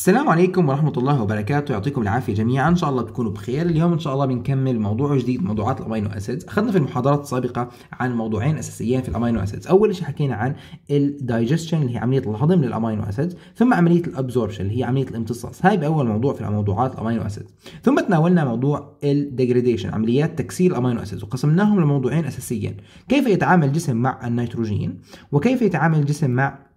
السلام عليكم ورحمة الله وبركاته يعطيكم العافية جميعا إن شاء الله تكونوا بخير اليوم إن شاء الله بنكمل موضوع جديد موضوعات الأمينو أسيدز أخذنا في المحاضرات السابقة عن موضوعين أساسيين في الأمينو أسيدز أول شيء حكينا عن الدايجستشن اللي هي عملية الهضم للأمينو أسيدز ثم عملية الأبزوربشن اللي هي عملية الامتصاص هاي بأول موضوع في الموضوعات الأمينو أسيدز ثم تناولنا موضوع الديجريديشن عمليات تكسير الأمينو أسيدز وقسمناهم لموضوعين أساسيين كيف يتعامل الجسم مع النيتروجين وكيف يتعامل الجسم مع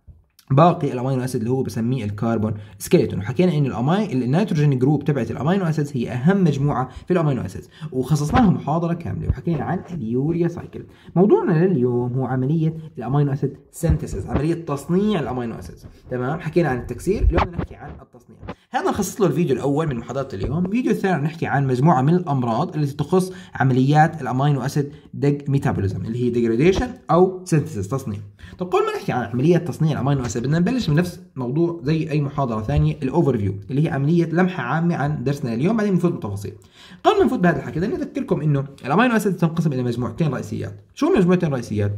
باقي الامينو اسيد اللي هو بسميه الكربون سكيلتون وحكينا ان الاماي النيتروجين جروب تبعت الامينو اسيدز هي اهم مجموعه في الامينو اسيدز وخصصنا لها محاضره كامله وحكينا عن اليوريا سايكل موضوعنا لليوم هو عمليه الامينو اسيد سينثيسيس عمليه تصنيع الامينو اسيدز تمام حكينا عن التكسير اليوم نحكي عن التصنيع هذا نخصص له الفيديو الاول من محاضرات اليوم الفيديو الثاني نحكي عن مجموعه من الامراض التي تخص عمليات الامينو اسيد ديج ميتابوليزم اللي هي ديجريديشن او سينثيسيس تصنيع طب قبل ما نحكي عن عمليه تصنيع الامينو اسيد بدنا نبلش من نفس موضوع زي اي محاضره ثانيه الاوفر فيو اللي هي عمليه لمحه عامه عن درسنا اليوم بعدين بنفوت بالتفاصيل قبل ما نفوت بهذا الحكي بدنا نذكركم انه الامينو اسيد تنقسم الى مجموعتين رئيسيات شو المجموعتين الرئيسيات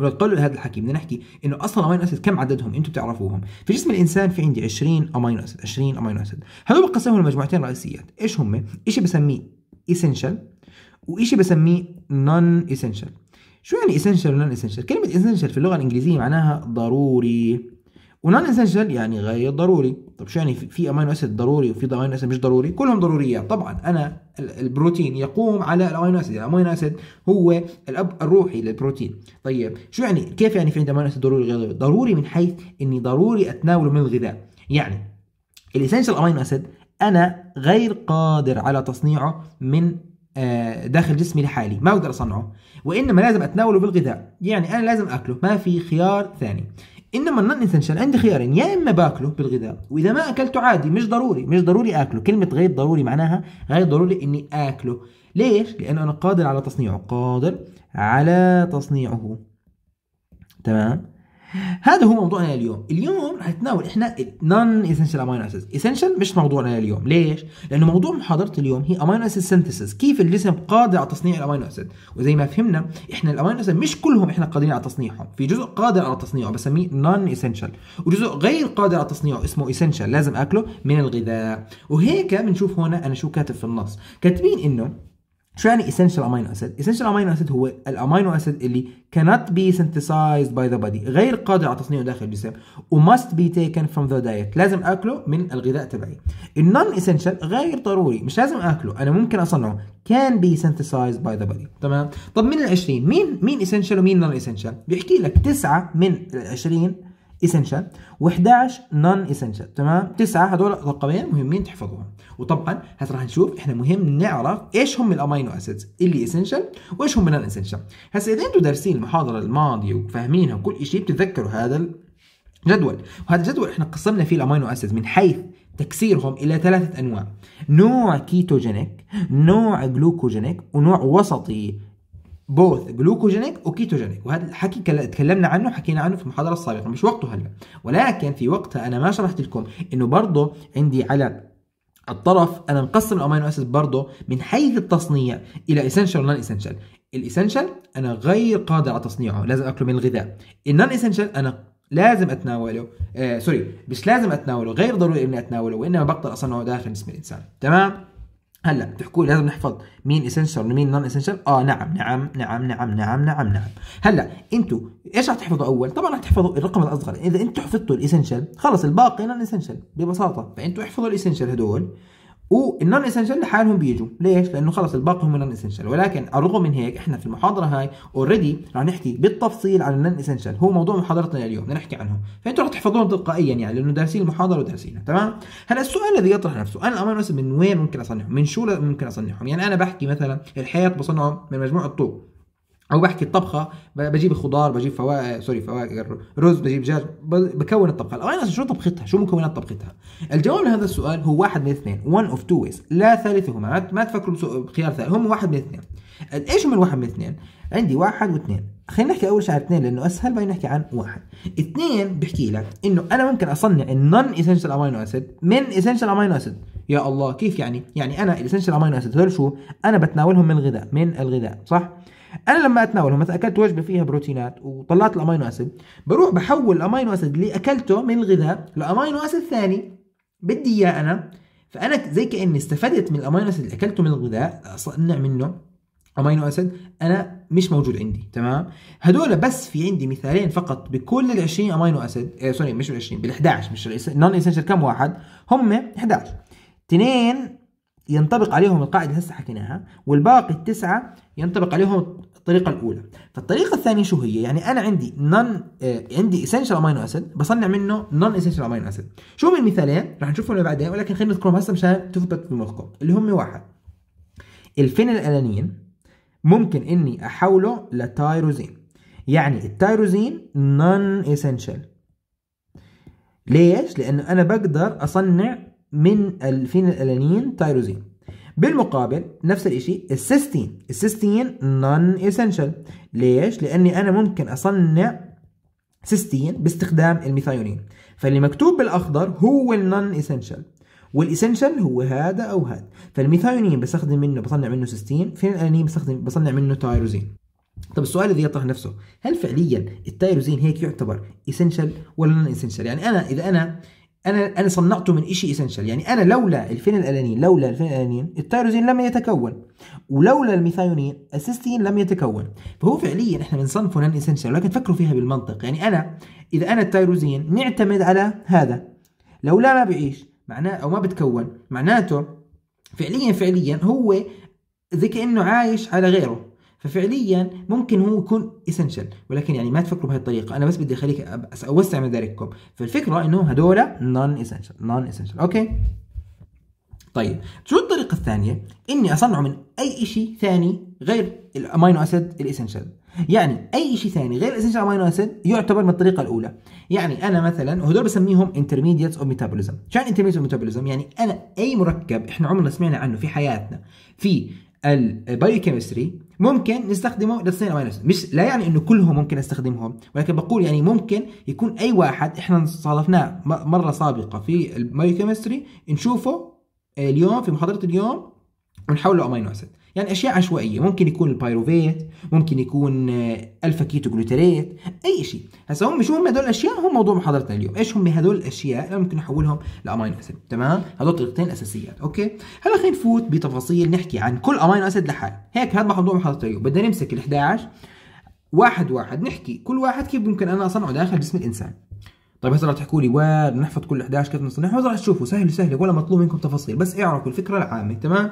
ولو لهذا الحكي بدنا نحكي انه اصلا امينو اسيد كم عددهم انتم بتعرفوهم في جسم الانسان في عندي 20 امينو اسيد 20 امينو اسيد هذول بقسمهم لمجموعتين رئيسيات ايش هم شيء بسميه اسينشال وشيء بسميه نون اسينشال شو يعني اسينشال ونون اسينشال كلمه اسينشال في اللغه الانجليزيه معناها ضروري ونون اسينشال يعني غير ضروري طب شو يعني في امينو اسيد ضروري وفي امينو اسيد مش ضروري كلهم ضروريات طبعا انا البروتين يقوم على الامينو اسيد الامينو اسيد هو الاب الروحي للبروتين طيب شو يعني كيف يعني في عندي امينو اسيد ضروري غير ضروري ضروري من حيث اني ضروري اتناوله من الغذاء يعني الاسينشال امينو اسيد انا غير قادر على تصنيعه من آه، داخل جسمي لحالي ما اقدر اصنعه وانما لازم اتناوله بالغذاء يعني انا لازم اكله ما في خيار ثاني انما النون اسينشال عندي خيارين يا اما باكله بالغذاء واذا ما اكلته عادي مش ضروري مش ضروري اكله كلمه غير ضروري معناها غير ضروري اني اكله ليش لانه انا قادر على تصنيعه قادر على تصنيعه تمام هذا هو موضوعنا اليوم اليوم رح نتناول احنا النون اسينشال امينو اسيدز اسينشال مش موضوعنا اليوم ليش لانه موضوع محاضره اليوم هي امينو اسيد سينثيسيس كيف الجسم قادر على تصنيع الامينو اسيد وزي ما فهمنا احنا الامينو اسيد مش كلهم احنا قادرين على تصنيعهم في جزء قادر على تصنيعه بسميه نون اسينشال وجزء غير قادر على تصنيعه اسمه اسينشال لازم اكله من الغذاء وهيك بنشوف هنا انا شو كاتب في النص كاتبين انه شو يعني essential amino acid؟ essential amino acid هو الامينو اسيد اللي cannot be synthesized by the body غير قادر على تصنيعه داخل الجسم و must be taken from the diet لازم اكله من الغذاء تبعي. النون essential غير ضروري مش لازم اكله انا ممكن اصنعه can be synthesized by the body تمام؟ طب من ال 20 مين مين essential ومين non essential؟ بيحكي لك تسعه من ال 20 اسينشال و11 نون اسينشال تمام تسعه هذول رقمين مهمين تحفظوهم وطبعا هسه راح نشوف احنا مهم نعرف ايش هم الامينو اسيدز اللي اسينشال وايش هم النون اسينشال هسه اذا انتم دارسين المحاضره الماضيه وفاهمينها وكل شيء بتتذكروا هذا الجدول وهذا الجدول احنا قسمنا فيه الامينو اسيدز من حيث تكسيرهم الى ثلاثه انواع نوع كيتوجينيك نوع جلوكوجينيك ونوع وسطي بوث جلوكوجينيك وكيتوجينيك وهذا الحكي تكلمنا عنه حكينا عنه في المحاضره السابقه مش وقته هلا ولكن في وقتها انا ما شرحت لكم انه برضه عندي على الطرف انا مقسم الامينو اسيد برضه من حيث التصنيع الى اسينشال ونون اسينشال الاسينشال انا غير قادر على تصنيعه لازم اكله من الغذاء النون اسينشال انا لازم اتناوله آه سوري مش لازم اتناوله غير ضروري اني اتناوله وانما بقدر اصنعه داخل جسم الانسان تمام هلا بتحكوا لازم نحفظ مين اسينشال ومين نون اسينشال اه نعم نعم نعم نعم نعم نعم نعم هلا انتوا ايش رح تحفظوا اول طبعا رح تحفظوا الرقم الاصغر اذا انتوا حفظتوا الاسينشال خلص الباقي نون اسينشال ببساطه فانتوا احفظوا الاسينشال هدول والنون اسينشال لحالهم بيجوا ليش لانه خلص الباقي هم نون اسينشال ولكن الرغم من هيك احنا في المحاضره هاي اوريدي رح نحكي بالتفصيل عن النون اسينشال هو موضوع محاضرتنا اليوم بدنا نحكي عنهم فانتوا رح تحفظوهم تلقائيا يعني لانه دارسين المحاضره ودارسينها تمام هلا السؤال الذي يطرح نفسه انا الامانه من وين ممكن اصنعهم من شو ممكن اصنعهم يعني انا بحكي مثلا الحيط بصنعه من مجموعه طوب او بحكي الطبخه بجيب خضار بجيب فواكه سوري فواكه رز بجيب دجاج بكون الطبخه الاوين شو طبختها شو مكونات طبختها الجواب لهذا السؤال هو واحد من اثنين وان اوف تو ويز لا ثالثهما ما تفكروا بخيار ثالث هم واحد من اثنين ايش من الواحد من اثنين عندي واحد واثنين خلينا نحكي اول شيء عن اثنين لانه اسهل بعدين نحكي عن واحد اثنين بحكي لك انه انا ممكن اصنع النون اسينشال امينو اسيد من اسينشال امينو اسيد يا الله كيف يعني يعني انا الاسينشال امينو اسيد هذول شو انا بتناولهم من الغذاء من الغذاء صح انا لما اتناوله مثلا اكلت وجبه فيها بروتينات وطلعت الامينو اسيد بروح بحول الامينو اسيد اللي اكلته من الغذاء لامينو اسيد ثاني بدي اياه انا فانا زي كاني استفدت من الامينو اسيد اللي اكلته من الغذاء اصنع منه امينو اسيد انا مش موجود عندي تمام هدول بس في عندي مثالين فقط بكل ال 20 امينو اسيد سوري آه، مش ال 20 بال 11 مش نون اسينشال كم واحد هم 11 اثنين ينطبق عليهم القاعدة اللي هسه حكيناها والباقي التسعة ينطبق عليهم الطريقة الأولى فالطريقة الثانية شو هي يعني أنا عندي نون آه، عندي اسينشال امينو اسيد بصنع منه نون اسينشال امينو اسيد شو هم المثالين رح نشوفهم بعدين ولكن خلينا نذكرهم هسه مشان تثبت في مخكم اللي هم واحد الفينيلالانين ممكن إني أحوله لتايروزين يعني التايروزين نون اسينشال ليش؟ لأنه أنا بقدر أصنع من الفينيلالانين تايروزين بالمقابل نفس الشيء السيستين السيستين نون اسينشال ليش لاني انا ممكن اصنع سيستين باستخدام الميثايونين فاللي مكتوب بالاخضر هو النون اسينشال والاسينشال هو هذا او هذا فالميثايونين بستخدم منه بصنع منه سيستين فينيلالانين بستخدم بصنع منه تايروزين طب السؤال الذي يطرح نفسه هل فعليا التايروزين هيك يعتبر اسينشال ولا نون اسينشال يعني انا اذا انا انا انا صنعته من شيء اسينشال يعني انا لولا الفين الالانين لولا الفين الالانين التيروزين لم يتكون ولولا الميثايونين السيستين لم يتكون فهو فعليا احنا بنصنفه نون اسينشال لكن فكروا فيها بالمنطق يعني انا اذا انا التيروزين نعتمد على هذا لولا ما بعيش معناه او ما بتكون معناته فعليا فعليا هو زي كانه عايش على غيره ففعليا ممكن هو يكون اسنشال ولكن يعني ما تفكروا بهذه الطريقه انا بس بدي اخليك اوسع مدارككم فالفكره انه هذول نون اسنشال نون اسنشال اوكي طيب شو الطريقه الثانيه اني اصنعه من اي شيء ثاني غير الامينو اسيد الاسنشال يعني اي شيء ثاني غير الاسنشال امينو اسيد يعتبر من الطريقه الاولى يعني انا مثلا وهدول بسميهم انترميديتس اوف ميتابوليزم شو يعني انترميديتس اوف ميتابوليزم يعني انا اي مركب احنا عمرنا سمعنا عنه في حياتنا في البايوكيمستري ممكن نستخدمه لتصنيع امينوز مش لا يعني انه كلهم ممكن نستخدمهم ولكن بقول يعني ممكن يكون اي واحد احنا صادفناه مره سابقه في البايوكيمستري نشوفه آه، اليوم في محاضره اليوم ونحوله امينو اسيد يعني اشياء عشوائيه ممكن يكون البايروفيت ممكن يكون آه، الفا كيتو جلوتاريت اي شيء هسه هم شو هم هدول الاشياء هم موضوع محاضرتنا اليوم ايش هم هدول الاشياء اللي ممكن نحولهم لامينو اسيد تمام هدول طريقتين اساسيات اوكي هلا خلينا نفوت بتفاصيل نحكي عن كل امينو اسيد لحال هيك هذا موضوع محاضرتنا اليوم بدنا نمسك ال11 واحد واحد نحكي كل واحد كيف ممكن انا اصنعه داخل جسم الانسان طيب هسه رح تحكوا لي وين نحفظ كل 11 كيف نصنعها رح تشوفوا سهل سهل ولا مطلوب منكم تفاصيل بس اعرفوا الفكره العامه تمام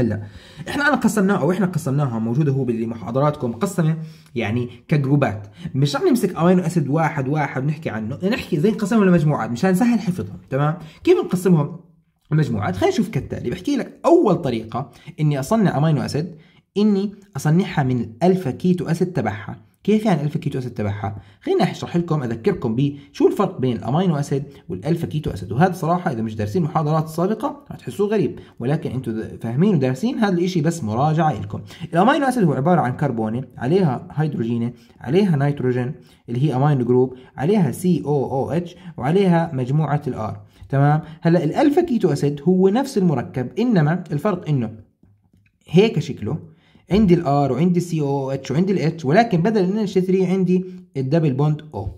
هلا احنا انا قسمناها او احنا قسمناها موجوده هو بمحاضراتكم مقسمه يعني كجروبات مش رح نمسك امينو اسيد واحد واحد ونحكي عنه نحكي زي نقسمهم لمجموعات مشان نسهل حفظهم تمام كيف نقسمهم المجموعات خلينا نشوف كالتالي بحكي لك اول طريقه اني اصنع امينو اسيد اني اصنعها من الالفا كيتو اسيد تبعها كيف يعني الفا كيتو اسيد تبعها خليني اشرح لكم اذكركم ب شو الفرق بين الامينو اسيد والالفا كيتو اسيد وهذا صراحه اذا مش دارسين المحاضرات السابقه راح تحسوه غريب ولكن انتم فاهمين ودارسين هذا الشيء بس مراجعه لكم الامينو اسيد هو عباره عن كربونه عليها هيدروجينه عليها نيتروجين اللي هي امينو جروب عليها سي او او اتش وعليها مجموعه الار تمام هلا الالفا كيتو اسيد هو نفس المركب انما الفرق انه هيك شكله عندي الار وعندي السي او اتش وعندي الاتش ولكن بدل ان انا اشتري عندي الدبل بوند او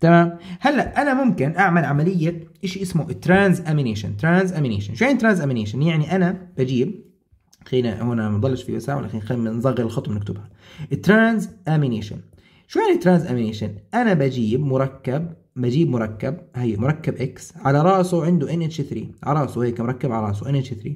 تمام هلا انا ممكن اعمل عمليه شيء اسمه ترانز امينيشن ترانز امينيشن شو يعني ترانز امينيشن يعني انا بجيب خلينا هنا ما نضلش في وسام ولكن خلينا نصغر الخطوه ونكتبها ترانز امينيشن شو يعني ترانز امينيشن انا بجيب مركب بجيب مركب هي مركب اكس على راسه عنده ان اتش 3 على راسه هيك مركب على راسه ان اتش 3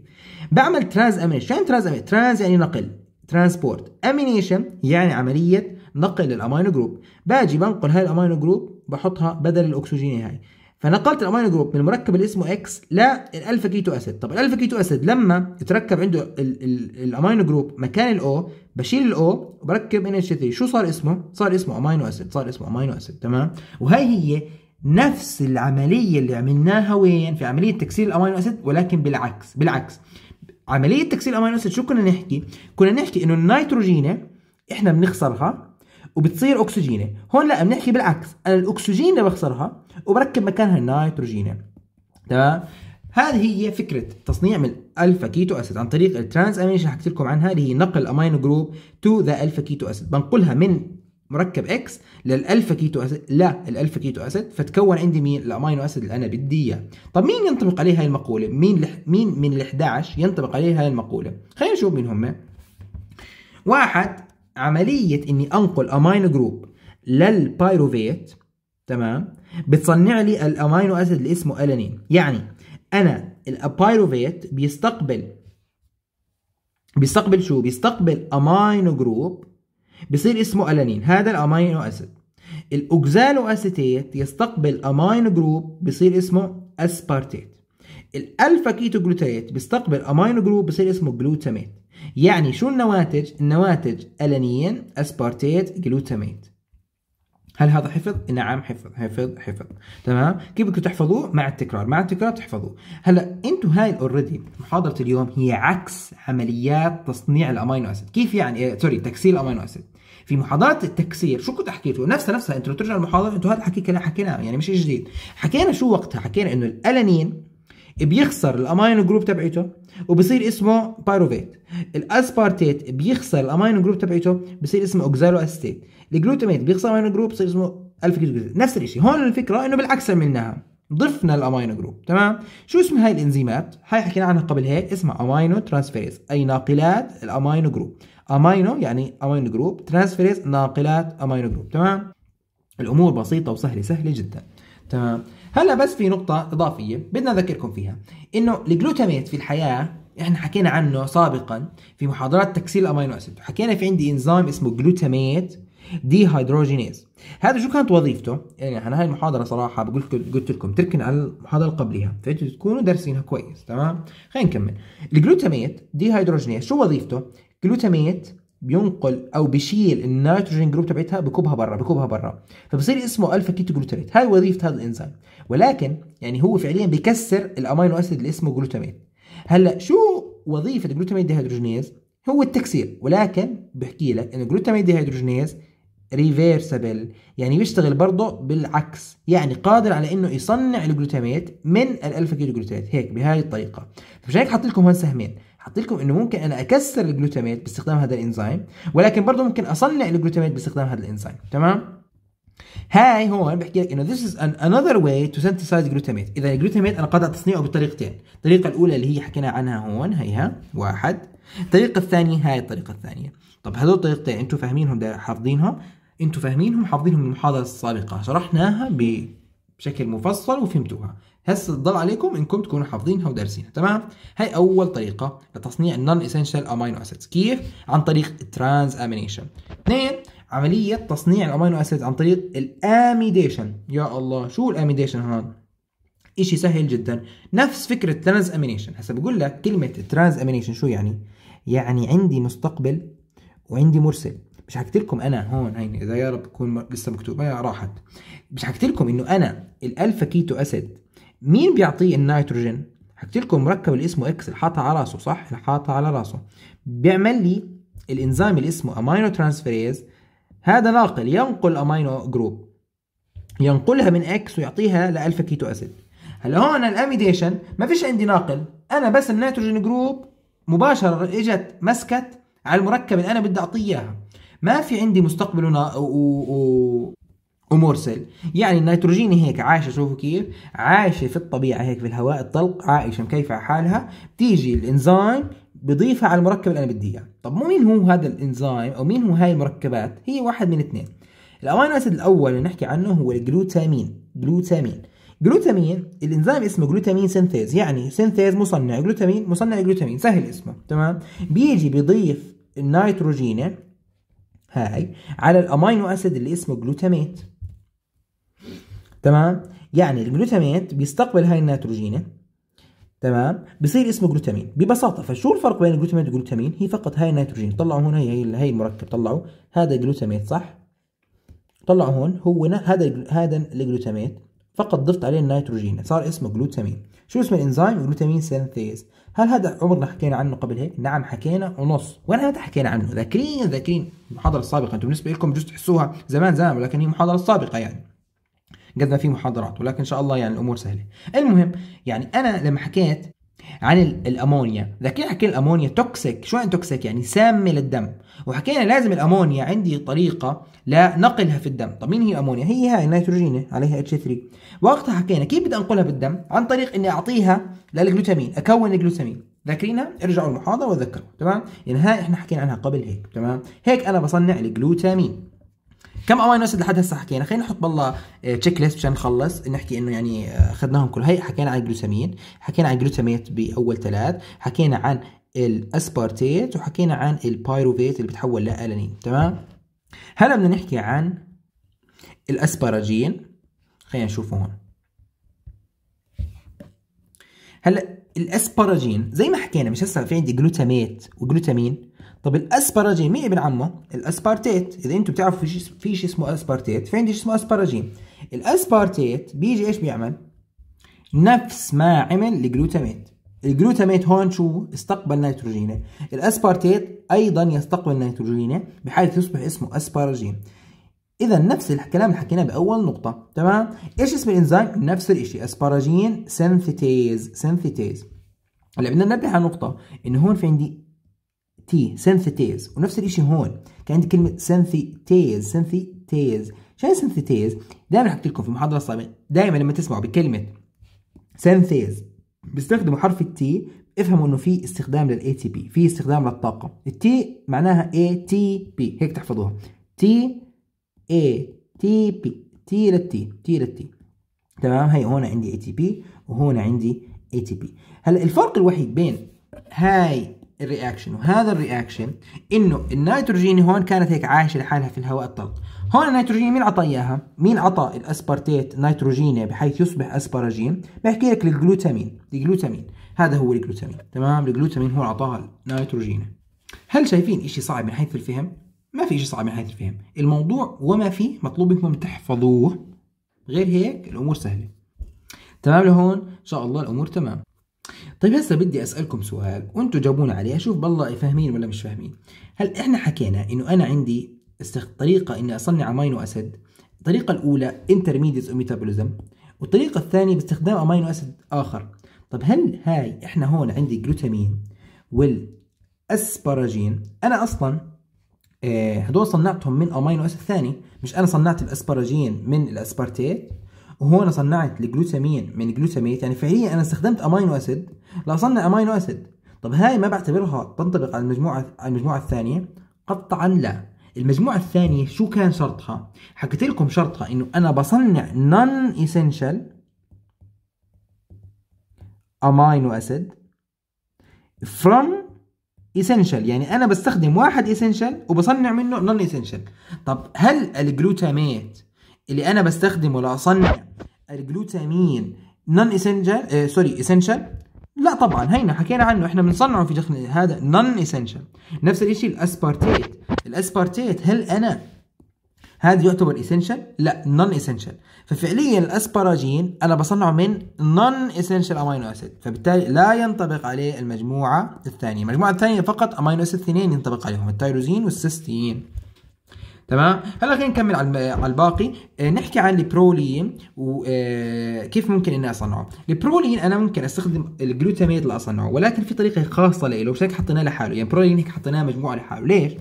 بعمل ترانز امينيشن شو يعني ترانز امينيشن ترانز يعني نقل ترانسبورت امينيشن يعني عمليه نقل الامينو جروب باجي بنقل هاي الامينو جروب بحطها بدل الاكسجين هاي فنقلت الامينو جروب من المركب اللي اسمه اكس للالفا كيتو اسيد طب الالفا كيتو اسيد لما يتركب عنده الامينو جروب مكان الاو بشيل الاو وبركب ان اتش 3 شو صار اسمه صار اسمه امينو اسيد صار اسمه امينو اسيد تمام وهي هي نفس العمليه اللي عملناها وين في عمليه تكسير الامينو اسيد ولكن بالعكس بالعكس عمليه تكسير الامينو اسيد شو كنا نحكي كنا نحكي انه النيتروجينه احنا بنخسرها وبتصير اكسجينه هون لا بنحكي بالعكس انا الاكسجين اللي بخسرها وبركب مكانها النيتروجينه تمام هذه هي فكرة تصنيع من الفا كيتو اسيد عن طريق الترانس امينيشن حكيت لكم عنها اللي هي نقل الامينو جروب تو ذا الفا كيتو اسيد بنقلها من مركب اكس للالفا كيتو اسيد لا الالفا كيتو اسيد فتكون عندي مين الامينو اسيد اللي انا بدي اياه طب مين ينطبق عليه هاي المقولة مين لح... مين من ال11 ينطبق عليه هاي المقولة خلينا نشوف مين هم واحد عملية اني انقل امينو جروب للبايروفيت تمام بتصنع لي الامينو اسيد اللي اسمه الانين يعني انا الابايروفيت بيستقبل بيستقبل شو بيستقبل امينو جروب بصير اسمه الانين هذا الامينو اسيد الاوكزالو اسيتيت يستقبل امينو جروب بصير اسمه اسبارتيت الالفا كيتو جلوتيت بيستقبل امينو جروب بصير اسمه جلوتاميت يعني شو النواتج؟ النواتج ألانين أسبارتيت جلوتاميت هل هذا حفظ؟ نعم حفظ حفظ حفظ تمام كيف بدكم تحفظوه؟ مع التكرار مع التكرار تحفظوه هلا انتم هاي اوريدي محاضره اليوم هي عكس عمليات تصنيع الامينو اسيد كيف يعني سوري إيه، تكسير الامينو اسيد في محاضرات التكسير شو كنت حكيته نفسها نفسها انتم ترجع المحاضره انتم هذا الحكي كلام حكيناه يعني مش جديد حكينا شو وقتها حكينا انه الالانين بيخسر الامينو جروب تبعته وبصير اسمه بايروفيت الاسبارتيت بيخسر الامينو جروب تبعته بصير اسمه اوكزالو استيت الجلوتاميت بيخسر امينو جروب بصير اسمه الف جلوتاميت نفس الشيء هون الفكره انه بالعكس عملناها ضفنا الامينو جروب تمام شو اسم هاي الانزيمات هاي حكينا عنها قبل هيك اسمها امينو ترانسفيريز اي ناقلات الامينو جروب امينو يعني امينو جروب ترانسفيريز ناقلات امينو جروب تمام الامور بسيطه وسهله سهله جدا تمام هلا بس في نقطة إضافية بدنا نذكركم فيها إنه الجلوتاميت في الحياة احنا حكينا عنه سابقا في محاضرات تكسير الامينو اسيد حكينا في عندي انزيم اسمه جلوتاميت دي هيدروجينيز هذا شو كانت وظيفته يعني انا هاي المحاضره صراحه بقول قلت لكم تركن على المحاضره اللي قبلها فانتوا تكونوا دارسينها كويس تمام خلينا نكمل الجلوتاميت دي هيدروجينيز شو وظيفته جلوتاميت بينقل او بشيل النيتروجين جروب تبعتها بكبها برا بكبها برا فبصير اسمه الفا كيتو جلوتاميت هاي وظيفه هذا الانزيم ولكن يعني هو فعليا بكسر الامينو اسيد اللي اسمه جلوتاميت هلا شو وظيفه الجلوتاميت ديهيدروجينيز هو التكسير ولكن بحكي لك انه جلوتاميت ديهيدروجينيز ريفيرسبل يعني بيشتغل برضه بالعكس يعني قادر على انه يصنع الجلوتاميت من الالفا كيتو جلوتاميت هيك بهاي الطريقه فمش هيك حاطط لكم هون سهمين حطيت لكم انه ممكن انا اكسر الجلوتاميت باستخدام هذا الانزيم ولكن برضه ممكن اصنع الجلوتاميت باستخدام هذا الانزيم تمام هاي هون بحكي لك انه this is an another way to synthesize glutamate اذا الجلوتاميت انا قادر تصنيعه بطريقتين الطريقه الاولى اللي هي حكينا عنها هون هيها واحد الطريقه الثانيه هاي الطريقه الثانيه طب هذول الطريقتين انتم فاهمينهم حافظينهم انتم فاهمينهم حافظينهم من المحاضره السابقه شرحناها بشكل مفصل وفهمتوها هسه تضل عليكم انكم تكونوا حافظينها ودارسينها تمام هاي اول طريقه لتصنيع النون اسينشال امينو اسيدز كيف عن طريق ترانز امينيشن اثنين عمليه تصنيع الامينو اسيدز عن طريق الاميديشن يا الله شو الاميديشن هون اشي سهل جدا نفس فكره ترانز امينيشن هسه بقول لك كلمه ترانز امينيشن شو يعني يعني عندي مستقبل وعندي مرسل مش حكيت لكم انا هون هيني اذا يا رب تكون لسه مكتوبه راحت مش حكيت لكم انه انا الالفا كيتو اسيد مين بيعطيه النيتروجين حكيت لكم مركب اللي اسمه اكس اللي حاطها على راسه صح حاطها على راسه بيعمل لي الانزيم اللي اسمه امينو ترانسفيريز هذا ناقل ينقل امينو جروب ينقلها من اكس ويعطيها لالفا كيتو اسيد هلا هون الاميديشن ما فيش عندي ناقل انا بس النيتروجين جروب مباشره اجت مسكت على المركب اللي انا بدي اعطيه اياها ما في عندي مستقبل و... و... و... ومرسل يعني النيتروجين هيك عايشه شوفوا كيف عايشه في الطبيعه هيك في الهواء الطلق عايشه مكيفه حالها بتيجي الانزيم بضيفها على المركب اللي انا بدي اياه طب مين هو هذا الانزيم او مين هو هاي المركبات هي واحد من اثنين الامينو اسيد الاول اللي نحكي عنه هو الجلوتامين جلوتامين جلوتامين الانزيم اسمه جلوتامين سينثيز يعني سينثيز مصنع جلوتامين مصنع جلوتامين سهل اسمه تمام بيجي بيضيف النيتروجين هاي على الامينو اسيد اللي اسمه جلوتاميت تمام يعني الجلوتاميت بيستقبل هاي النيتروجينه تمام بصير اسمه جلوتامين ببساطه فشو الفرق بين الجلوتاميت والجلوتامين هي فقط هاي النيتروجين طلعوا هون هي هي المركب طلعوا هذا جلوتاميت صح طلعوا هون هو هذا هذا الجلوتاميت فقط ضفت عليه النيتروجين صار اسمه جلوتامين شو اسم الانزيم جلوتامين سينثيز هل هذا عمرنا حكينا عنه قبل هيك نعم حكينا ونص وين متى حكينا عنه ذاكرين ذاكرين المحاضره السابقه انتم بالنسبه لكم بجوز تحسوها زمان زمان ولكن هي المحاضره السابقه يعني قد ما في محاضرات ولكن ان شاء الله يعني الامور سهله المهم يعني انا لما حكيت عن الامونيا ذكرنا حكينا الامونيا توكسيك شو يعني توكسيك يعني سامه للدم وحكينا لازم الامونيا عندي طريقه لنقلها في الدم طب مين هي الامونيا هي هاي النيتروجين عليها اتش 3 وقتها حكينا كيف بدي انقلها بالدم عن طريق اني اعطيها للجلوتامين اكون الجلوتامين ذاكرينها ارجعوا المحاضره وذكروا تمام يعني هاي احنا حكينا عنها قبل هيك تمام هيك انا بصنع الجلوتامين كم امينو اسيد لحد هسه حكينا خلينا نحط بالله تشيك آه، ليست عشان نخلص نحكي انه يعني اخذناهم آه، كل هي حكينا عن الجلوسامين حكينا عن الجلوتاميت باول ثلاث حكينا عن الاسبارتيت وحكينا عن البايروفيت اللي بتحول لالانين تمام هلا بدنا نحكي عن الاسباراجين خلينا نشوفه هون هلا الاسبراجين زي ما حكينا مش هسه في عندي جلوتاميت وجلوتامين طب الاسبراجين مين ابن عمه الاسبارتيت اذا انتم بتعرفوا في شيء في شيء اسمه اسبارتيت في عندي شيء اسمه اسبراجين الاسبارتيت بيجي ايش بيعمل نفس ما عمل الجلوتاميت الجلوتاميت هون شو استقبل نيتروجينه الاسبارتيت ايضا يستقبل نيتروجينه بحيث يصبح اسمه اسبراجين اذا نفس الكلام اللي حكيناه باول نقطه تمام ايش اسم الانزيم نفس الشيء اسباراجين سينثيتيز سينثيتيز هلا بدنا ننبه على نقطه انه هون في عندي تي سينثيتيز ونفس الشيء هون كان عندي كلمه سينثيتيز سينثيتيز شو سينثيتيز دائما حكيت لكم في المحاضره سابقه دائما لما تسمعوا بكلمه سينثيز بيستخدموا حرف التي افهموا انه في استخدام للاي تي بي في استخدام للطاقه التي معناها اي تي بي هيك تحفظوها تي اي تي بي تي للتي تي للتي تمام هي هون عندي اي تي بي وهون عندي اي تي بي هلا الفرق الوحيد بين هاي الرياكشن وهذا الرياكشن انه النيتروجين هون كانت هيك عايشه لحالها في الهواء الطلق هون النيتروجين مين عطى اياها مين عطى الاسبارتيت نيتروجيني بحيث يصبح اسبراجين بحكي لك الجلوتامين الجلوتامين هذا هو الجلوتامين تمام الجلوتامين هو اللي عطاها النيتروجين هل شايفين اشي صعب من حيث الفهم ما فيش صعب من هذا الفهم الموضوع وما فيه مطلوب منكم تحفظوه غير هيك الأمور سهلة تمام لهون إن شاء الله الأمور تمام طيب هسه بدي اسالكم سؤال وانتم جاوبونا عليه اشوف بالله فاهمين ولا مش فاهمين هل احنا حكينا انه انا عندي طريقه اني اصنع امينو اسيد الطريقه الاولى انترميديت ميتابوليزم والطريقه الثانيه باستخدام امينو اسيد اخر طب هل هاي احنا هون عندي جلوتامين والاسباراجين انا اصلا إيه، هدول صنعتهم من امينو اسيد ثاني مش انا صنعت الاسبرجين من الاسبارتيت وهون صنعت الجلوتامين من جلوتاميت يعني فعليا انا استخدمت امينو اسيد لاصنع امينو اسيد طب هاي ما بعتبرها تنطبق على المجموعه على المجموعه الثانيه قطعا لا المجموعة الثانية شو كان شرطها؟ حكيت لكم شرطها انه انا بصنع نون اسينشال امينو اسيد from اسينشال يعني انا بستخدم واحد اسينشال وبصنع منه نون اسينشال طب هل الجلوتامات اللي انا بستخدمه لاصنع الجلوتامين نون اسينشال آه سوري اسينشال لا طبعا هينا حكينا عنه احنا بنصنعه في دخل هذا نون اسينشال نفس الشيء الاسبارتيت الاسبارتيت هل انا هذا يعتبر اسينشال لا نون اسينشال ففعليا الاسباراجين انا بصنعه من نون اسينشال امينو اسيد فبالتالي لا ينطبق عليه المجموعه الثانيه المجموعه الثانيه فقط امينو اسيد اثنين ينطبق عليهم التيروزين والسيستين تمام هلا خلينا نكمل على الباقي آه، نحكي عن البرولين وكيف آه، ممكن اني اصنعه البرولين انا ممكن استخدم الجلوتاميد لاصنعه ولكن في طريقه خاصه له مش هيك حطيناه لحاله يعني برولين هيك حطيناه مجموعه لحاله ليش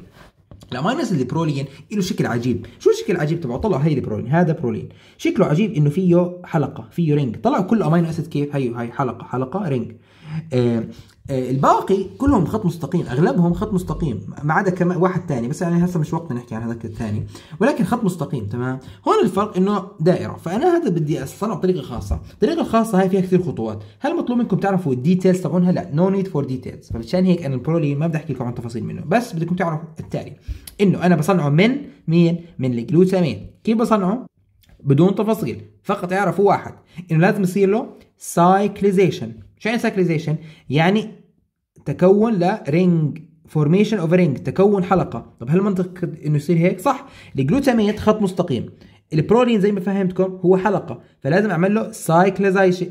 الامينوز البرولين له شكل عجيب شو الشكل العجيب تبعه طلع هي البرولين هذا برولين شكله عجيب انه فيه حلقه فيه رينج طلع كل امينو اسيد كيف هي هي حلقه حلقه رينج آه، آه، الباقي كلهم خط مستقيم اغلبهم خط مستقيم ما عدا كمان واحد ثاني بس يعني هسه مش وقت نحكي عن هذاك الثاني ولكن خط مستقيم تمام هون الفرق انه دائره فانا هذا بدي اصنع بطريقه خاصه الطريقه الخاصه هاي فيها كثير خطوات هل مطلوب منكم تعرفوا الديتيلز تبعونها لا نو نيد فور ديتيلز فمشان هيك انا البرولي ما بدي احكي لكم عن تفاصيل منه بس بدكم تعرفوا التالي انه انا بصنعه من مين من الجلوتامين كيف بصنعه بدون تفاصيل فقط اعرفوا واحد انه لازم يصير له سايكليزيشن شو يعني سايكليزيشن يعني تكون لرينج فورميشن اوف رينج تكون حلقه طب هل منطق انه يصير هيك صح الجلوتاميت خط مستقيم البروتين زي ما فهمتكم هو حلقه فلازم اعمل له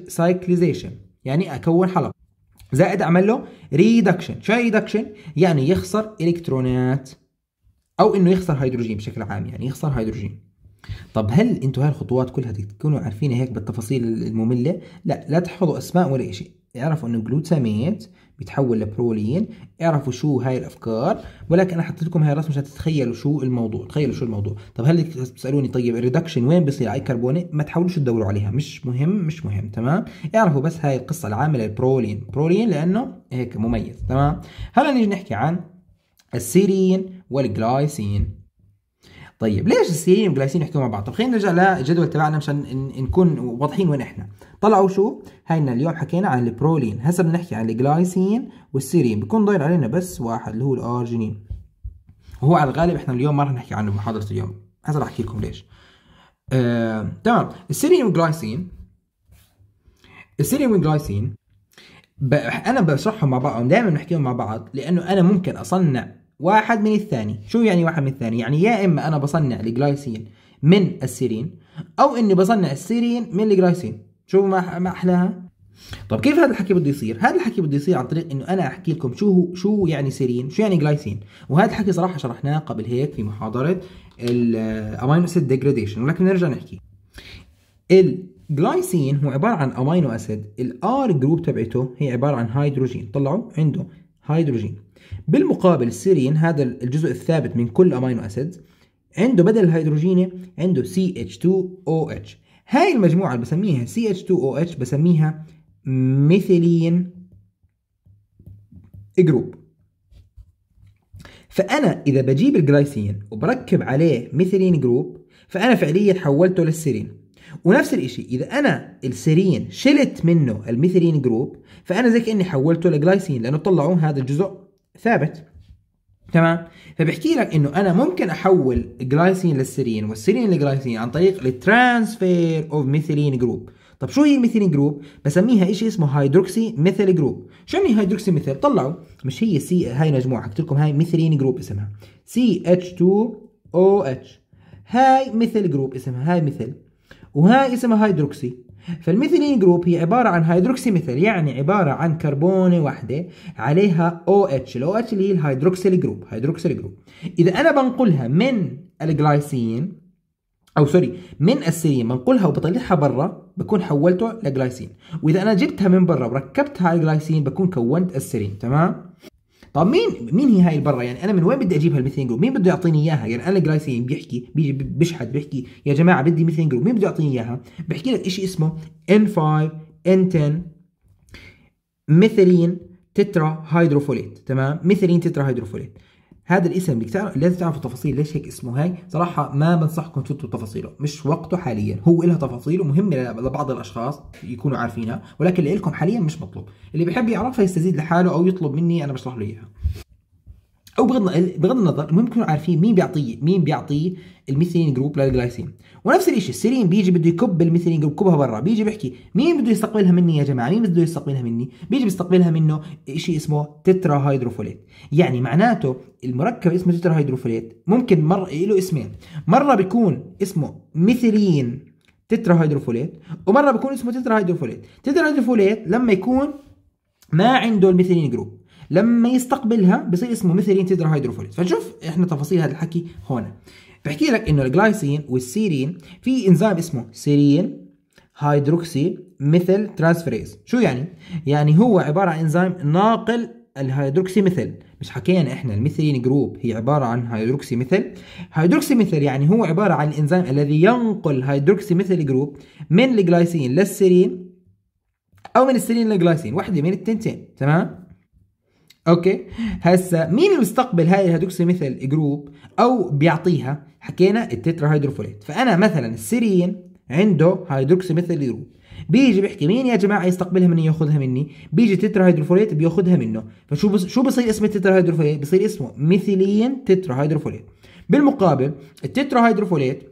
سايكليزيشن يعني اكون حلقه زائد اعمل له ريدكشن شو ريدكشن يعني يخسر الكترونات او انه يخسر هيدروجين بشكل عام يعني يخسر هيدروجين طب هل انتم هاي الخطوات كلها تكونوا عارفينها هيك بالتفاصيل الممله لا لا تحفظوا اسماء ولا شيء اعرفوا ان جلوتاميت بيتحول لبرولين اعرفوا شو هاي الافكار ولكن انا حطيت لكم هاي الرسمه عشان تتخيلوا شو الموضوع تخيلوا شو الموضوع طب هل بتسالوني طيب الريدكشن وين بيصير اي كربونه ما تحاولوش تدوروا عليها مش مهم مش مهم تمام اعرفوا بس هاي القصه العامه للبرولين برولين لانه هيك مميز تمام هلا نيجي نحكي عن السيرين والجلايسين طيب ليش السيرين والجلايسين يحكوا مع بعض؟ طيب خلينا نرجع للجدول تبعنا مشان نكون واضحين وين احنا. طلعوا شو؟ هينا اليوم حكينا عن البرولين، هسا بنحكي عن الجلايسين والسيرين، بكون ضايل علينا بس واحد اللي هو الارجينين. وهو على الغالب احنا اليوم ما رح نحكي عنه بمحاضرة اليوم، هسا رح احكي لكم ليش. آه، تمام، السيرين والجلايسين السيرين والجلايسين انا بشرحهم مع بعض دائما بنحكيهم مع بعض لانه انا ممكن اصنع واحد من الثاني شو يعني واحد من الثاني يعني يا اما انا بصنع الجلايسين من السيرين او اني بصنع السيرين من الجلايسين شو ما احلاها طب كيف هذا الحكي بده يصير؟ هذا الحكي بده يصير عن طريق انه انا احكي لكم شو هو شو يعني سيرين، شو يعني جلايسين، وهذا الحكي صراحه شرحناه قبل هيك في محاضره الامينو اسيد ديجريديشن ولكن نرجع نحكي. الجلايسين هو عباره عن امينو اسيد، الار جروب تبعته هي عباره عن هيدروجين، طلعوا عنده هيدروجين بالمقابل السيرين هذا الجزء الثابت من كل امينو اسيدز عنده بدل الهيدروجين عنده CH2OH هاي المجموعة اللي بسميها CH2OH بسميها ميثيلين جروب فأنا إذا بجيب الجلايسين وبركب عليه ميثيلين جروب فأنا فعليا حولته للسيرين ونفس الشيء إذا أنا السيرين شلت منه الميثيلين جروب فأنا زي كأني حولته لجلايسين لأنه طلعوا هذا الجزء ثابت تمام فبحكي لك انه انا ممكن احول جلايسين للسيرين والسيرين لجلايسين عن طريق الترانسفير اوف ميثيلين جروب طب شو هي الميثيلين جروب بسميها شيء اسمه هيدروكسي ميثيل جروب شو يعني هيدروكسي ميثيل طلعوا مش هي سي هاي مجموعه قلت لكم هاي ميثيلين جروب اسمها سي اتش 2 او اتش هاي ميثيل جروب اسمها هاي ميثيل وهاي اسمها هيدروكسي فالميثيلين جروب هي عبارة عن هيدروكسي ميثيل يعني عبارة عن كربونة واحدة عليها او اتش الاو اتش اللي هي الهيدروكسيل جروب هيدروكسيل جروب إذا أنا بنقلها من الجلايسين أو سوري من السيرين بنقلها وبطلعها برا بكون حولته لجلايسين وإذا أنا جبتها من برا وركبتها على الجلايسين بكون كونت السيرين تمام طب مين مين هي هاي البره يعني انا من وين بدي اجيب هالميثين جروب مين بده يعطيني اياها يعني انا جلايسين بيحكي بيجي بشحد بيحكي يا جماعه بدي ميثين جروب مين بده يعطيني اياها بحكي لك شيء اسمه N5 N10 ميثيلين تترا هيدروفوليت تمام ميثيلين تترا هيدروفوليت هذا الاسم لازم تعرفوا تفاصيل ليش هيك اسمه هاي صراحه ما بنصحكم تفوتوا بتفاصيله مش وقته حاليا هو إلها تفاصيله مهمه لبعض الاشخاص يكونوا عارفينها ولكن لكم حاليا مش مطلوب اللي بيحب يعرفها يستزيد لحاله او يطلب مني انا بشرح له اياها او بغض بغض النظر المهم يكونوا عارفين مين بيعطيه مين بيعطيه الميثيلين جروب للجلايسين ونفس الشيء السيرين بيجي بده يكب الميثيلين جروب كبها برا بيجي بيحكي مين بده يستقبلها مني يا جماعه مين بده يستقبلها مني بيجي بيستقبلها منه شيء اسمه تترا هيدروفوليت يعني معناته المركب اسمه تترا هيدروفوليت ممكن مر له اسمين مره بيكون اسمه ميثيلين تترا هيدروفوليت ومره بيكون اسمه تترا هيدروفوليت تترا هيدروفوليت لما يكون ما عنده الميثيلين جروب لما يستقبلها بصير اسمه ميثيلين تيدرا هيدروفوليت فنشوف احنا تفاصيل هذا الحكي هون بحكي لك انه الجلايسين والسيرين في انزيم اسمه سيرين هيدروكسي ميثيل ترانسفيريز شو يعني يعني هو عباره عن انزيم ناقل الهيدروكسي ميثيل مش حكينا احنا الميثيلين جروب هي عباره عن هيدروكسي ميثيل هيدروكسي ميثيل يعني هو عباره عن الانزيم الذي ينقل هيدروكسي ميثيل جروب من الجلايسين للسيرين او من السيرين للجلايسين واحده من التنتين تمام اوكي هسا مين اللي بيستقبل هاي الهيدروكسي ميثيل جروب او بيعطيها حكينا التترا هيدروفوليت فانا مثلا السيرين عنده هيدروكسي ميثيل جروب بيجي بيحكي مين يا جماعه يستقبلها مني ياخذها مني بيجي تترا هيدروفوليت بياخذها منه فشو بص... شو بصير اسم التترا هيدروفوليت بصير اسمه ميثيلين تترا هيدروفوليت بالمقابل التترا هيدروفوليت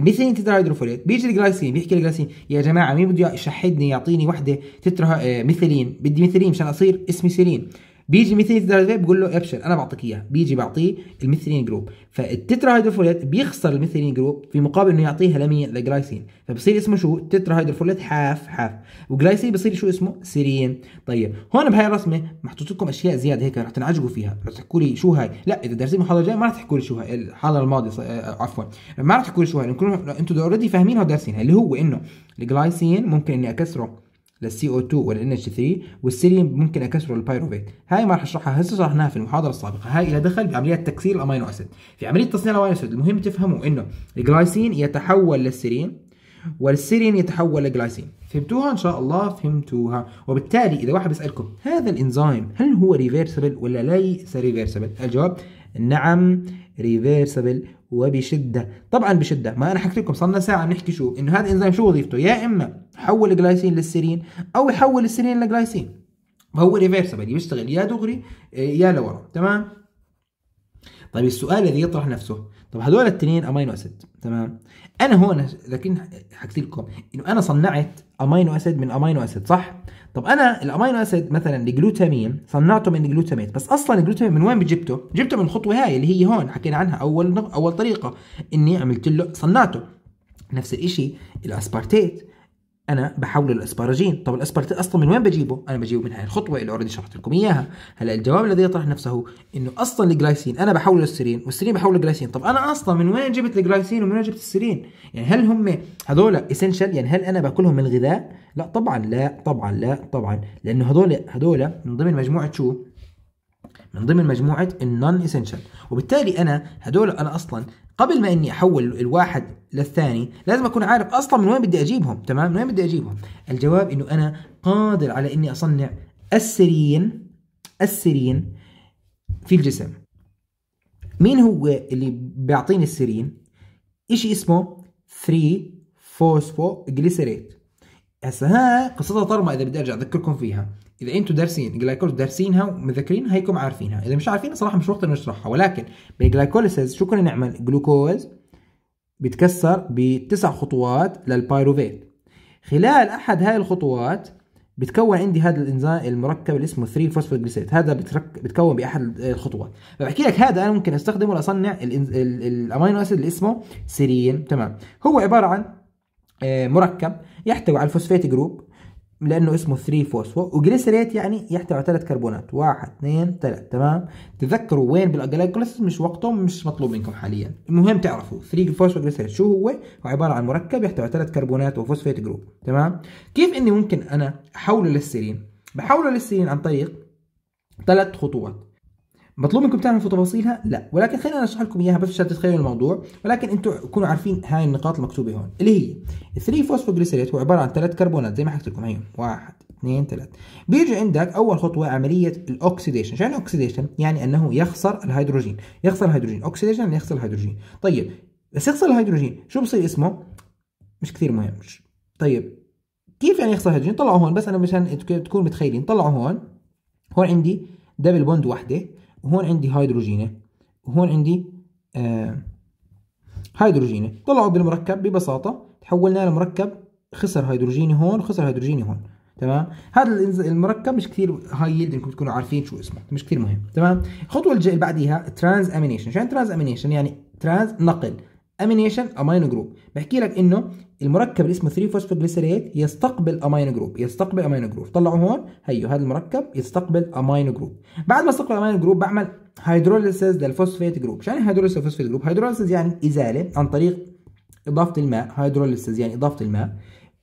مثل انتدار هيدروفوليت بيجي الجلايسين بيحكي الجلايسين يا جماعه مين بده يشحدني يعطيني وحده تترا آه، مثلين بدي مثلين مشان اصير اسمي سيرين بيجي ميثيلين تراديفاي بيقول له ابشر انا بعطيك اياها بيجي بعطيه الميثيلين جروب فالتترا هيدروفوليت بيخسر الميثيلين جروب في مقابل انه يعطيها لمين لجلايسين فبصير اسمه شو تترا هيدروفوليت حاف حاف وجلايسين بصير شو اسمه سيرين طيب هون بهاي الرسمه محطوط لكم اشياء زياده هيك رح تنعجقوا فيها رح تحكوا لي شو هاي لا اذا دارسين المحاضره الجايه ما رح تحكوا لي شو هاي الحاله الماضيه آه، آه، عفوا ما رح تحكوا لي شو هاي انتم اوريدي فاهمينها ودارسينها اللي هو انه الجلايسين ممكن اني اكسره للسي او 2 والان اتش 3 والسيليوم ممكن اكسره للبايروفيت هاي ما راح اشرحها هسه شرحناها في المحاضره السابقه هاي لها دخل بعمليه تكسير الامينو اسيد في عمليه تصنيع الامينو اسيد المهم تفهموا انه الجلايسين يتحول للسيلين والسيلين يتحول لجلايسين فهمتوها ان شاء الله فهمتوها وبالتالي اذا واحد بيسالكم هذا الانزيم هل هو ريفيرسبل ولا ليس ريفيرسبل الجواب نعم ريفيرسبل وبشده طبعا بشده ما انا حكيت لكم صرنا ساعه بنحكي شو انه هذا الانزيم شو وظيفته يا اما يحول الجلايسين للسيرين او يحول السيرين لجلايسين فهو ريفيرسبل يعني بيشتغل يا دغري آه، يا لورا تمام طيب السؤال الذي يطرح نفسه طب هذول التنين امينو اسيد تمام انا هون لكن حكيت لكم انه انا صنعت امينو اسيد من امينو اسيد صح طب انا الامينو اسيد مثلا الجلوتامين صنعته من الجلوتاميت بس اصلا الجلوتامين من وين جبته جبته من الخطوه هاي اللي هي هون حكينا عنها اول اول طريقه اني عملت له صنعته نفس الشيء الاسبارتيت انا بحوله الاسبارجين طب الاسبارتين اصلا من وين بجيبه انا بجيبه من هاي الخطوه اللي اوريدي شرحت لكم اياها هلا الجواب الذي يطرح نفسه انه اصلا الجلايسين انا بحوله للسيرين والسيرين بحوله للجلايسين طب انا اصلا من وين جبت الجلايسين ومن وين جبت السيرين يعني هل هم هذول اسينشال يعني هل انا باكلهم من الغذاء لا طبعا لا طبعا لا طبعا لانه هذول هذول من ضمن مجموعه شو من ضمن مجموعه النون اسينشال وبالتالي انا هذول انا اصلا قبل ما اني احول الواحد للثاني لازم اكون عارف اصلا من وين بدي اجيبهم تمام من وين بدي اجيبهم الجواب انه انا قادر على اني اصنع السيرين السيرين في الجسم مين هو اللي بيعطيني السيرين شيء اسمه 3 فوسفو جليسيريت هسه ها قصتها طرمة اذا بدي ارجع اذكركم فيها اذا انتوا دارسين جلايكوليز دارسينها ومذاكرينها هيكم عارفينها اذا مش عارفينها صراحه مش وقت نشرحها ولكن بالجلايكوليسيز شو كنا نعمل جلوكوز بيتكسر بتسع خطوات للبايروفيت خلال احد هاي الخطوات بتكون عندي هذا الانزيم المركب اللي اسمه 3 فوسفوجليسيت هذا بترك بتكون باحد الخطوات فبحكي لك هذا انا ممكن استخدمه لاصنع الامينو اسيد اللي اسمه سيرين تمام هو عباره عن آه، مركب يحتوي على الفوسفيت جروب لانه اسمه 3 فوسفو وجليسريت يعني يحتوي على ثلاث كربونات 1 2 3 تمام تذكروا وين بالاجلايكولايسيس مش وقته مش مطلوب منكم حاليا المهم تعرفوا 3 فوسفو جليسريت شو هو هو عباره عن مركب يحتوي على ثلاث كربونات وفوسفيت جروب تمام كيف اني ممكن انا احوله للسيرين بحوله للسيرين عن طريق ثلاث خطوات مطلوب منكم تعرفوا تفاصيلها لا ولكن خلينا اشرح لكم اياها بس عشان تتخيلوا الموضوع ولكن انتم تكونوا عارفين هاي النقاط المكتوبه هون اللي هي 3 فوسفوجليسيريت هو عباره عن ثلاث كربونات زي ما حكيت لكم هي واحد اثنين ثلاث بيجي عندك اول خطوه عمليه الاوكسيديشن شو يعني اوكسيديشن يعني انه يخسر الهيدروجين يخسر الهيدروجين اوكسيديشن يعني يخسر الهيدروجين طيب بس يخسر الهيدروجين شو بصير اسمه مش كثير مهم طيب كيف يعني يخسر الهيدروجين طلعوا هون بس انا مشان تكونوا متخيلين طلعوا هون هون عندي دبل بوند وحده وهون عندي هيدروجينه وهون عندي آه هيدروجينه طلعوا بالمركب ببساطه تحولناه لمركب خسر هيدروجيني هون وخسر هيدروجيني هون تمام هذا المركب مش كثير هاي يلد انكم تكونوا عارفين شو اسمه مش كثير مهم تمام الخطوه اللي بعديها ترانز امينيشن شو يعني ترانز امينيشن يعني ترانز نقل امينيشن امينو جروب بحكي لك انه المركب اللي اسمه 3 فوسفوجليسيريت يستقبل امينو جروب يستقبل امينو جروب طلعوا هون هيو هذا المركب يستقبل امينو جروب بعد ما استقبل امينو جروب بعمل هيدروليسيز للفوسفيت جروب شو يعني هيدروليسيز للفوسفيت جروب هيدروليسيز يعني ازاله عن طريق اضافه الماء هيدروليسيز يعني اضافه الماء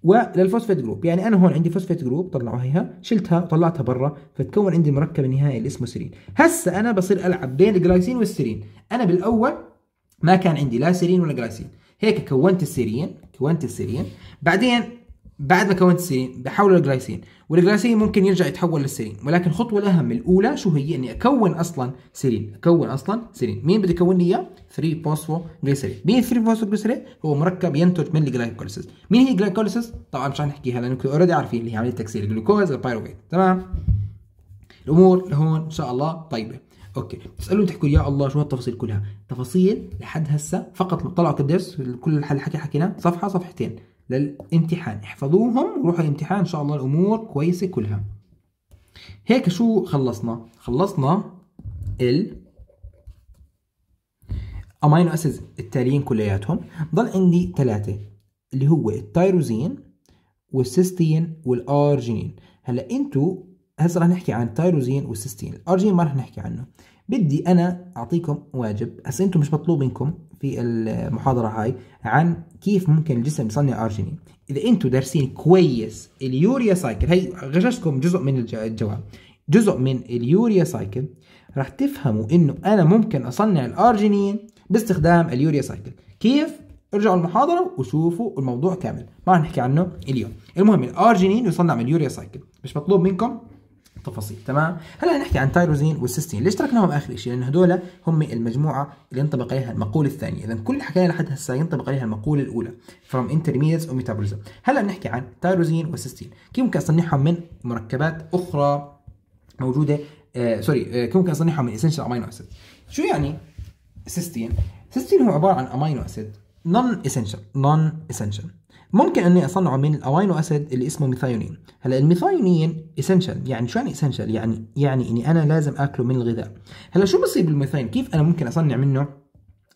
وللفوسفيت جروب يعني انا هون عندي فوسفيت جروب طلعوا هيها شلتها وطلعتها برا فتكون عندي المركب النهائي اللي اسمه سيرين هسه انا بصير العب بين الجلايسين والسيرين انا بالاول ما كان عندي لا سيرين ولا جلايسين هيك كونت السيرين كونت السيرين بعدين بعد ما كونت السيرين بحول الجلايسين والجلايسين ممكن يرجع يتحول للسيرين ولكن الخطوه الاهم الاولى شو هي اني اكون اصلا سيرين اكون اصلا سيرين مين بده يكون لي اياه 3 بوسفو جليسيرين مين 3 بوسفو جليسيرين هو مركب ينتج من الجلايكوليسيس مين هي الجلايكوليسيس طبعا مش هنحكيها لانكم اوريدي عارفين اللي هي عمليه تكسير الجلوكوز البايروفيت تمام الامور لهون ان شاء الله طيبه اوكي تسالون تحكوا يا الله شو هالتفاصيل كلها تفاصيل لحد هسه فقط طلعوا الدرس كل الحكي حكيناه صفحه صفحتين للامتحان احفظوهم وروحوا الامتحان ان شاء الله الامور كويسه كلها هيك شو خلصنا خلصنا ال امينو اسيدز التاليين كلياتهم ضل عندي ثلاثه اللي هو التايروزين والسيستين والارجينين هلا انتم هسه رح نحكي عن التيروزين والسيستين الارجين ما رح نحكي عنه بدي انا اعطيكم واجب هسه انتم مش مطلوب منكم في المحاضره هاي عن كيف ممكن الجسم يصنع ارجينين اذا انتم دارسين كويس اليوريا سايكل هي غششتكم جزء من الجواب جزء من اليوريا سايكل رح تفهموا انه انا ممكن اصنع الارجينين باستخدام اليوريا سايكل كيف ارجعوا المحاضرة وشوفوا الموضوع كامل ما رح نحكي عنه اليوم المهم الارجينين يصنع من اليوريا سايكل مش مطلوب منكم تفاصيل تمام هلا نحكي عن تايروزين والسيستين ليش تركناهم اخر شيء لان هدول هم المجموعه اللي ينطبق عليها المقوله الثانيه اذا كل اللي حكينا لحد هسه ينطبق عليها المقوله الاولى فروم انترميدز وميتابوليزم هلا بنحكي عن تايروزين والسيستين كيف ممكن اصنعهم من مركبات اخرى موجوده آه سوري آه كيف ممكن اصنعهم من اسينشال امينو اسيد شو يعني سيستين سيستين هو عباره عن امينو اسيد نون اسينشال نون اسينشال ممكن اني اصنعه من الاوينو اسيد اللي اسمه ميثايونين هلا الميثايونين اسينشال يعني شو يعني اسينشال يعني يعني اني انا لازم اكله من الغذاء هلا شو بصير بالميثاين كيف انا ممكن اصنع منه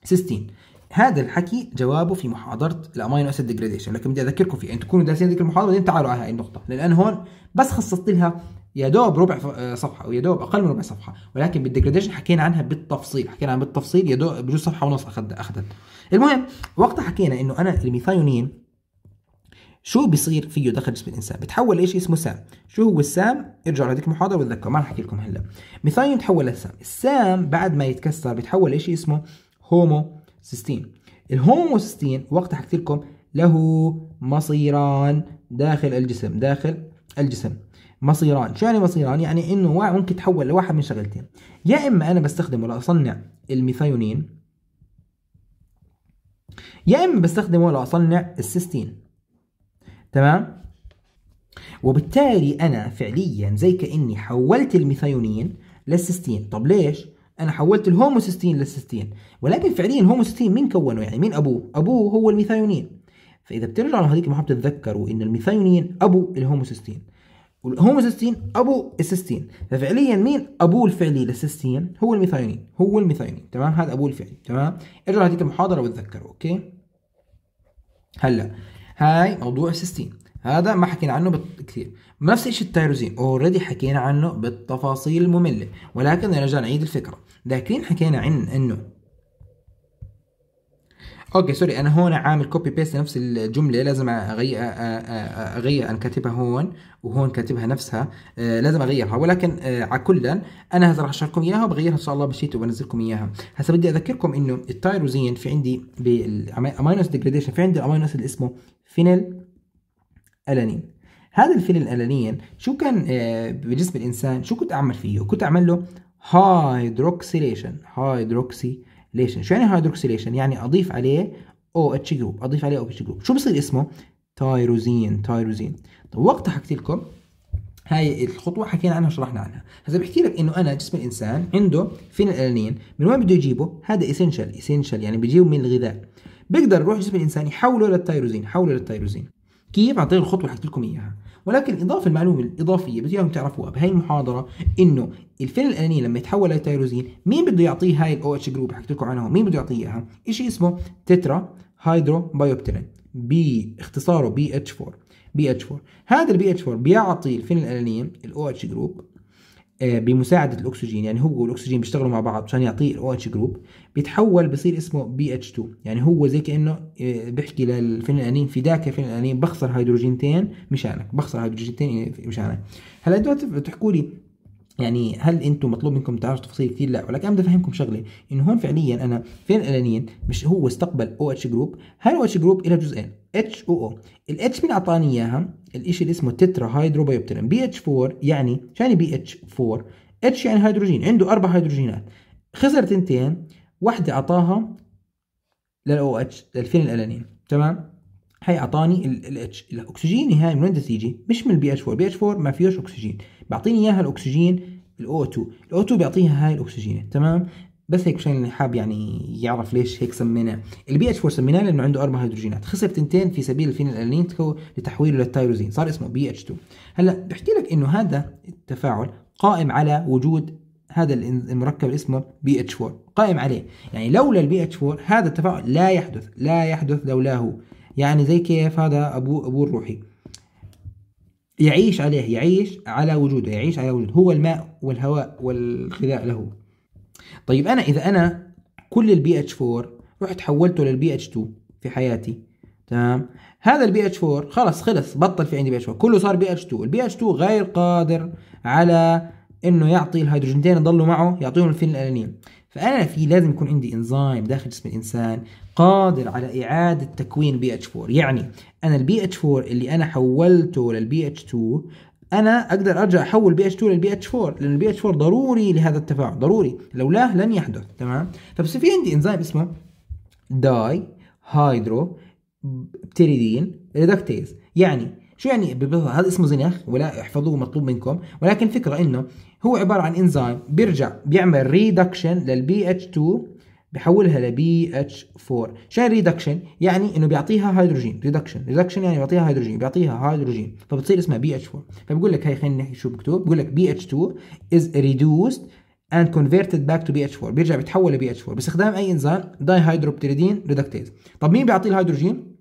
سيستين هذا الحكي جوابه في محاضره الامينو اسيد ديجريديشن لكن بدي اذكركم فيه ان تكونوا دارسين ذيك المحاضره بعدين تعالوا على هاي النقطه لان هون بس خصصت لها يا دوب ربع آه، صفحه ويا دوب اقل من ربع صفحه ولكن بالديجريديشن حكينا عنها بالتفصيل حكينا عنها بالتفصيل يا دوب بجوز صفحه ونص اخذت اخذت المهم وقتها حكينا انه انا الميثايونين شو بيصير فيه داخل جسم الانسان بتحول لشيء اسمه سام شو هو السام ارجعوا لهذيك المحاضره وتذكروا ما رح احكي لكم هلا ميثايون تحول لسام السام بعد ما يتكسر بيتحول لشيء اسمه هوموسيستين الهوموسيستين وقتها حكيت لكم له مصيران داخل الجسم داخل الجسم مصيران شو يعني مصيران يعني انه ممكن تحول لواحد من شغلتين يا اما انا بستخدمه لاصنع الميثايونين يا اما بستخدمه لاصنع السيستين تمام وبالتالي انا فعليا زي كاني حولت الميثايونين للسيستين طب ليش انا حولت الهوموسيستين للسيستين ولكن فعليا الهوموسيستين مين كونه يعني مين ابوه ابوه هو الميثايونين فاذا بترجعوا لهذيك المحاضره بتتذكروا ان الميثايونين ابو الهوموسيستين والهوموسيستين ابو السيستين ففعليا مين ابوه الفعلي للسيستين هو الميثايونين هو الميثايونين تمام هذا ابوه الفعلي تمام ارجعوا لهذيك المحاضره وتذكروا اوكي هلا هاي موضوع السيستين هذا ما حكينا عنه كثير نفس الشيء التيروزين اوريدي حكينا عنه بالتفاصيل الممله ولكن نرجع نعيد الفكره ذاكرين حكينا عن انه اوكي سوري انا هون عامل كوبي بيست نفس الجمله لازم اغير اغير انا كاتبها هون وهون كاتبها نفسها لازم اغيرها ولكن على كل انا هسه راح اشرح لكم اياها وبغيرها ان شاء الله بشيت وبنزلكم اياها هسه بدي اذكركم انه التايروزين في عندي بالامينوس ديجريديشن في عندي الامينوس اللي اسمه فينيل الانين هذا الفينيل الانين شو كان بجسم الانسان شو كنت اعمل فيه كنت اعمل له هايدروكسيليشن هايدروكسي هيدروكسيليشن شو يعني هيدروكسيليشن يعني اضيف عليه او اتش جروب اضيف عليه او اتش جروب شو بصير اسمه تايروزين تايروزين طب وقتها حكيت لكم هاي الخطوه حكينا عنها وشرحنا عنها هسا بحكي لك انه انا جسم الانسان عنده فين الانين من وين بده يجيبه هذا اسينشال اسينشال يعني بيجيبه من الغذاء بيقدر يروح جسم الانسان يحوله للتايروزين حوله للتايروزين كيف عن طريق الخطوه اللي حكيت لكم اياها ولكن اضافه المعلومه الاضافيه بدي اياكم تعرفوها بهي المحاضره انه الفينيل الانانين لما يتحول لتيروزين مين بده يعطيه هاي الاو اتش جروب حكيت لكم عنها مين بده يعطيه اياها شيء اسمه تترا هيدرو بي باختصاره بي اتش 4 بي اتش 4 هذا البي اتش 4 بيعطي الفينيل الانانين الاو اتش آه، جروب بمساعدة الأكسجين يعني هو والأكسجين بيشتغلوا مع بعض عشان يعطيه الأو اتش جروب بيتحول بصير اسمه بي اتش 2 يعني هو زي كأنه آه، بيحكي داك فداك الانين بخسر هيدروجينتين مشانك بخسر هيدروجينتين مشانك هلا انتوا بتحكوا لي يعني هل انتم مطلوب منكم تعرفوا تفاصيل كثير لا ولكن انا بدي افهمكم شغله انه هون فعليا انا فين الانين مش هو استقبل او اتش جروب هاي او اتش جروب لها جزئين اتش او او الاتش مين اعطاني اياها الشيء اللي اسمه تترا هيدروبيوبترين بي اتش 4 يعني شو يعني بي اتش 4 اتش يعني هيدروجين عنده اربع هيدروجينات خسر تنتين واحده اعطاها للاو اتش للفين الالانين تمام هي اعطاني الاتش الاكسجين هاي من وين تيجي مش من البي اتش 4 بي اتش 4 ما فيهوش اكسجين بيعطيني اياها الاكسجين الاو 2 الاو 2 بيعطيها هاي الاكسجين تمام بس هيك مشان اللي حاب يعني يعرف ليش هيك سميناه البي اتش 4 سميناه لانه عنده اربع هيدروجينات خسر تنتين في سبيل الفينيلالين لتحويله للتايروزين صار اسمه بي اتش 2 هلا بحكي لك انه هذا التفاعل قائم على وجود هذا المركب اللي اسمه بي اتش 4 قائم عليه يعني لولا البي اتش 4 هذا التفاعل لا يحدث لا يحدث لولاه يعني زي كيف هذا ابوه ابوه الروحي يعيش عليه يعيش على وجوده يعيش على وجوده هو الماء والهواء والغذاء له طيب أنا إذا أنا كل البي اتش 4 رحت حولته للبي اتش 2 في حياتي تمام هذا البي اتش 4 خلص خلص بطل في عندي بي اتش 4 كله صار بي اتش 2 البي اتش 2 غير قادر على انه يعطي الهيدروجينتين يضلوا معه يعطيهم الالانين فأنا في لازم يكون عندي إنزيم داخل جسم الإنسان قادر على إعادة تكوين بي اتش 4 يعني أنا البي اتش 4 اللي أنا حولته للبي اتش 2 انا اقدر ارجع احول بي اتش 2 للبي اتش 4 لان البي اتش 4 ضروري لهذا التفاعل ضروري لولاه لن يحدث تمام فبس في عندي انزيم اسمه داي هيدرو بتيريدين ريدكتيز يعني شو يعني هذا اسمه زنخ ولا احفظوه مطلوب منكم ولكن فكره انه هو عباره عن انزيم بيرجع بيعمل ريدكشن للبي اتش 2 بحولها لبي اتش 4 شو يعني ريدكشن يعني انه بيعطيها هيدروجين ريدكشن ريدكشن يعني بيعطيها هيدروجين بيعطيها هيدروجين فبتصير اسمها بي اتش 4 فبقول لك هي خلينا نحكي شو مكتوب بقول لك بي اتش 2 از ريدوست and converted back to BH4 بيرجع بيتحول ل BH4 باستخدام اي انزيم داي هيدروبتيريدين ريدكتيز طب مين بيعطي الهيدروجين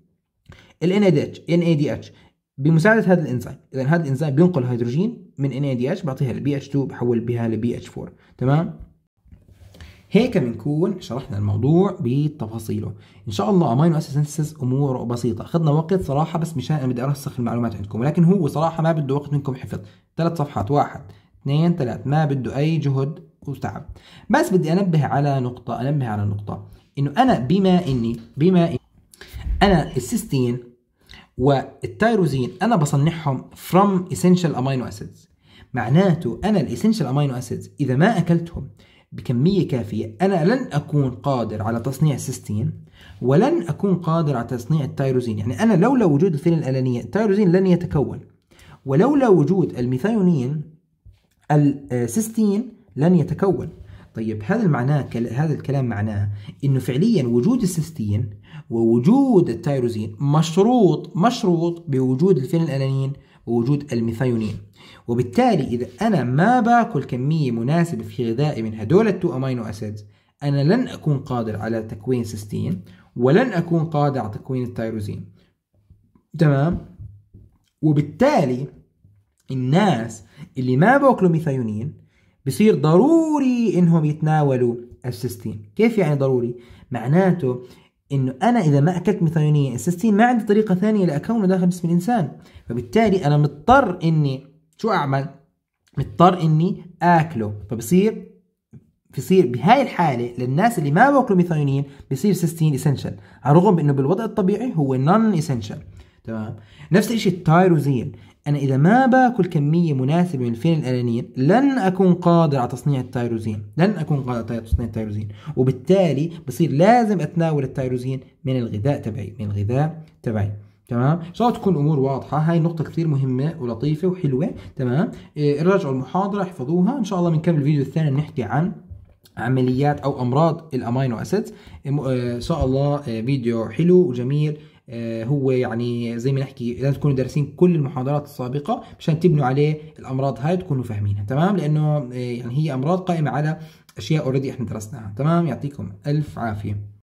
ال NADH NADH بمساعدة هذا الإنزيم إذا هذا الإنزيم بينقل هيدروجين من NADH إيه بعطيها لبي اتش 2 بحول بها لبي اتش 4 تمام هيك بنكون شرحنا الموضوع بتفاصيله ان شاء الله امينو اسيسنسز امور بسيطه اخذنا وقت صراحه بس مشان انا بدي ارسخ المعلومات عندكم ولكن هو صراحه ما بده وقت منكم حفظ ثلاث صفحات واحد اثنين ثلاث ما بده اي جهد وتعب بس بدي انبه على نقطه انبه على نقطه انه انا بما اني بما إني انا السيستين والتيروزين انا بصنعهم from essential amino acids معناته انا الاسينشال امينو اسيدز اذا ما اكلتهم بكميه كافيه انا لن اكون قادر على تصنيع السيستين ولن اكون قادر على تصنيع التيروزين يعني انا لولا وجود الثلين الالانيه التيروزين لن يتكون ولولا وجود الميثايونين السيستين لن يتكون طيب هذا المعنى هذا الكلام معناه انه فعليا وجود السيستين ووجود التيروزين مشروط مشروط بوجود الفينيلالانين ووجود الميثايونين وبالتالي إذا أنا ما باكل كمية مناسبة في غذائي من هدول التو أمينو أسيدز أنا لن أكون قادر على تكوين سيستين ولن أكون قادر على تكوين التيروزين تمام وبالتالي الناس اللي ما باكلوا ميثايونين بصير ضروري انهم يتناولوا السيستين كيف يعني ضروري معناته انه انا اذا ما اكلت ميثايونين السيستين ما عندي طريقه ثانيه لاكونه داخل جسم الانسان فبالتالي انا مضطر اني شو اعمل مضطر اني اكله فبصير بصير بهاي الحالة للناس اللي ما باكلوا ميثايونين بصير سيستين اسينشال على الرغم انه بالوضع الطبيعي هو نون اسينشال تمام نفس الشيء التايروزين أنا إذا ما باكل كمية مناسبة من الفين الألانين لن أكون قادر على تصنيع التايروزين لن أكون قادر على تصنيع التايروزين وبالتالي بصير لازم أتناول التايروزين من الغذاء تبعي من الغذاء تبعي تمام ان شاء الله تكون الامور واضحه هاي نقطه كثير مهمه ولطيفه وحلوه تمام إيه راجعوا المحاضره احفظوها ان شاء الله بنكمل الفيديو الثاني بنحكي عن عمليات او امراض الامينو اسيدز إيه، ان شاء الله إيه، فيديو حلو وجميل آه، هو يعني زي ما نحكي لازم تكونوا دارسين كل المحاضرات السابقه مشان تبنوا عليه الامراض هاي تكونوا فاهمينها تمام لانه آه، يعني هي امراض قائمه على اشياء اوريدي احنا درسناها تمام يعطيكم الف عافيه